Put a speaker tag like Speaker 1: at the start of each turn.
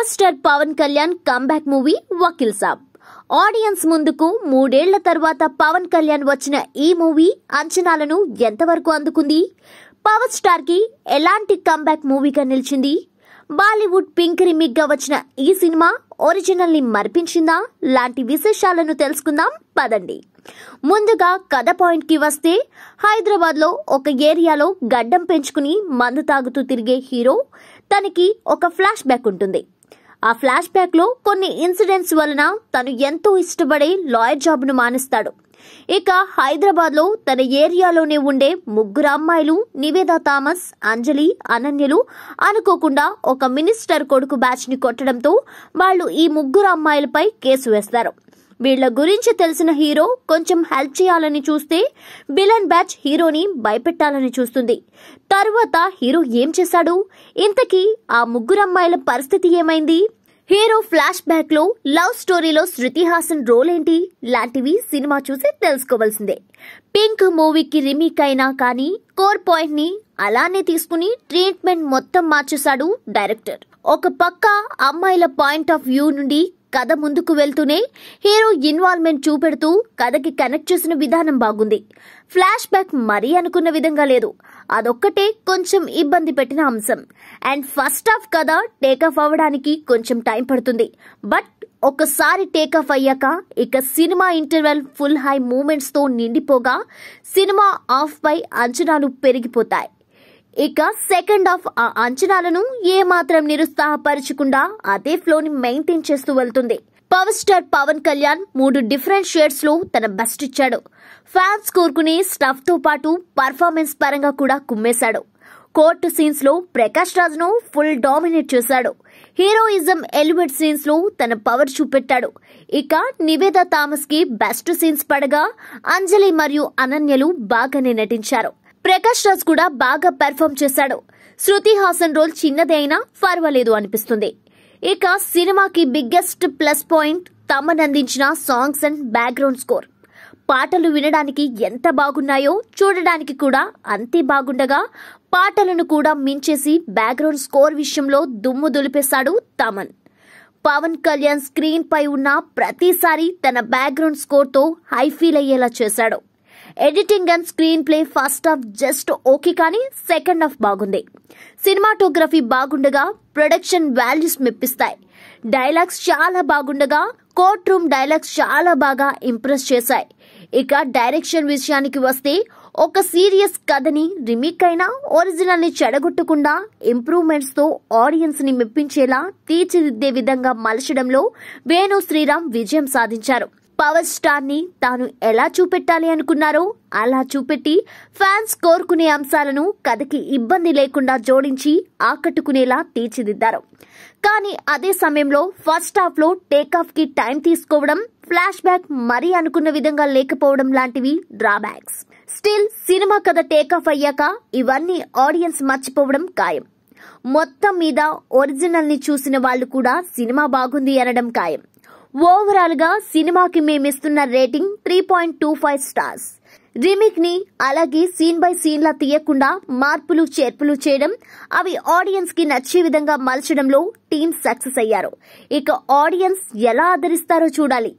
Speaker 1: power star Pawan Kalyan comeback movie Vakeel Saab audience ముందుకు మూడేళ్ల తర్వాత పవన్ కళ్యాణ్ వచ్చిన ఈ మూవీ అంచనాలను ఎంతవరకు అందుకుంది పవర్ స్టార్ కి ఎలాంటి కంబ్యాక్ మూవీగా నిలిచింది బాలీవుడ్ పింక్ రిమిక్ గా వచ్చిన ఈ సినిమా ఒరిజినల్ ని మర్పించిందా లాంటి విశేషాలను తెలుసుకుందాం పదండి ముందుగా కథ పాయింట్ కి వస్తే హైదరాబాద్ లో ఒక ఏరియాలో గడ్డం పెంచుకుని మందు తాగుతూ తిరిగే హీరో తనకి ఒక ఫ్లాష్ బ్యాక్ ఉంటుంది ఆ ఫ్లాష్ బ్యాక్లో కొన్ని ఇన్సిడెంట్స్ వలన తను ఎంతో ఇష్టపడే లాయర్ జాబ్ను మానేస్తాడు ఇక హైదరాబాద్లో తన ఏరియాలోనే ఉండే ముగ్గురు అమ్మాయిలు నివేద థామస్ అంజలి అనన్యలు అనుకోకుండా ఒక మినిస్టర్ కొడుకు బ్యాచ్ని కొట్టడంతో వాళ్ళు ఈ ముగ్గురు అమ్మాయిలపై కేసు వేస్తారు వీళ్ల గురించి తెలిసిన హీరో కొంచెం హెల్ప్ చేయాలని చూస్తే బిలన్ బ్యాచ్ హీరోని భయపెట్టాలని చూస్తుంది తర్వాత హీరో ఏం చేశాడు ఇంతకీ ఆ ముగ్గురు అమ్మాయిల పరిస్థితి ఏమైంది హీరో ఫ్లాష్ బ్యాక్ లో లవ్ స్టోరీలో శృతి హాసన్ రోల్ ఏంటి లాంటివి సినిమా చూసి తెలుసుకోవాల్సిందే పింక్ మూవీకి రిమేక్ అయినా కానీ కోర్ పాయింట్ ని అలానే తీసుకుని ట్రీట్మెంట్ మొత్తం మార్చేశాడు డైరెక్టర్ ఒక పక్క అమ్మాయిల పాయింట్ ఆఫ్ వ్యూ నుండి కథ ముందుకు వెళ్తూనే హీరో ఇన్వాల్వ్మెంట్ చూపెడుతూ కథకి కనెక్ట్ చేసిన విధానం బాగుంది ఫ్లాష్ బ్యాక్ మరీ అనుకున్న విధంగా లేదు అదొక్కటే కొంచెం ఇబ్బంది పెట్టిన అంశం అండ్ ఫస్ట్ ఆఫ్ కథ టేకాఫ్ అవ్వడానికి కొంచెం టైం పడుతుంది బట్ ఒక్కసారి టేకాఫ్ అయ్యాక ఇక సినిమా ఇంటర్వెల్ ఫుల్ హై మూమెంట్స్తో నిండిపోగా సినిమా ఆఫ్ పై అంచనాలు పెరిగిపోతాయి ఇక సెకండ్ హాఫ్ ఆ అంచనాలను ఏమాత్రం నిరుత్సాహపరచకుండా అదే ఫ్లోని మెయింటైన్ చేస్తూ వెళ్తుంది పవర్ స్టార్ పవన్ కళ్యాణ్ మూడు డిఫరెంట్ షేడ్స్ లో తన బెస్ట్ ఇచ్చాడు ఫ్యాన్స్ కోరుకునే స్టఫ్ తో పాటు పర్ఫార్మెన్స్ పరంగా కూడా కుమ్మేశాడు కోర్టు సీన్స్ లో ప్రకాష్ రాజ్ ను ఫుల్ డామినేట్ చేశాడు హీరోయిజం ఎలివేట్ సీన్స్ లో తన పవర్ చూపెట్టాడు ఇక నివేద థామస్ కి బెస్ట్ సీన్స్ పడగా అంజలి మరియు అనన్యలు బాగానే నటించారు ప్రకాష్ రాజ్ కూడా బాగా పెర్ఫామ్ చేశాడు శృతి హాసన్ రోల్ చిన్నదే అయినా పర్వాలేదు అనిపిస్తుంది ఇక సినిమాకి బిగ్గెస్ట్ ప్లస్ పాయింట్ తమన్ అందించిన సాంగ్స్ అండ్ బ్యాక్గ్రౌండ్ స్కోర్ పాటలు వినడానికి ఎంత బాగున్నాయో చూడడానికి కూడా అంతే బాగుండగా పాటలను కూడా మించేసి బ్యాక్గ్రౌండ్ స్కోర్ విషయంలో దుమ్ము దులిపేశాడు తమన్ పవన్ కళ్యాణ్ స్క్రీన్ పై ఉన్న ప్రతిసారి తన బ్యాక్గ్రౌండ్ స్కోర్తో హై ఫీల్ అయ్యేలా చేశాడు editing and screen play first half just okay కానీ సెకండ్ హాఫ్ బాగుంది సినిమాటోగ్రఫీ బాగుండగా ప్రొడక్షన్ వాల్యూస్ మెప్పిస్తాయి డైలాగ్స్ చాలా బాగుండగా కోర్ట్ రూమ్ డైలాగ్స్ చాలా బాగా ఇంప్రెస్ చేశాయి ఇక డైరెక్షన్ విషయానికి వస్తే ఒక సీరియస్ కథని రిమేక్ అయినా ఒరిజినల్ని చెడగొట్టకుండా ఇంప్రూవ్మెంట్స్తో ఆడియన్స్ని మెప్పించేలా తీర్చిదిద్దే విధంగా మలచడంలో వేణు శ్రీరామ్ విజయం సాధించారు పవర్ స్టార్ని తాను ఎలా చూపెట్టాలి అనుకున్నారో అలా చూపెట్టి ఫ్యాన్స్ కోరుకునే అంశాలను కథకి ఇబ్బంది లేకుండా జోడించి ఆకట్టుకునేలా తీర్చిదిద్దారు కానీ అదే సమయంలో ఫస్ట్ హాఫ్లో టేకాఫ్కి టైం తీసుకోవడం ఫ్లాష్ బ్యాక్ మరీ అనుకున్న విధంగా లేకపోవడం లాంటివి డ్రాబ్యాక్స్ స్టిల్ సినిమా కథ టేకాఫ్ అయ్యాక ఇవన్నీ ఆడియన్స్ మర్చిపోవడం ఖాయం మొత్తం మీద ఒరిజినల్ని చూసిన వాళ్ళు కూడా సినిమా బాగుంది అనడం ఖాయం ఓవరాల్ గా సినిమాకి మేమిస్తున్న rating three point two five stars remake ని అలాగే సీన్ బై సీన్లా తీయకుండా మార్పులు చేర్పులు చేయడం అవి ఆడియన్స్ కి నచ్చే విధంగా మలచడంలో టీం సక్సెస్ అయ్యారు ఇక ఆడియన్స్ ఎలా ఆదరిస్తారో చూడాలి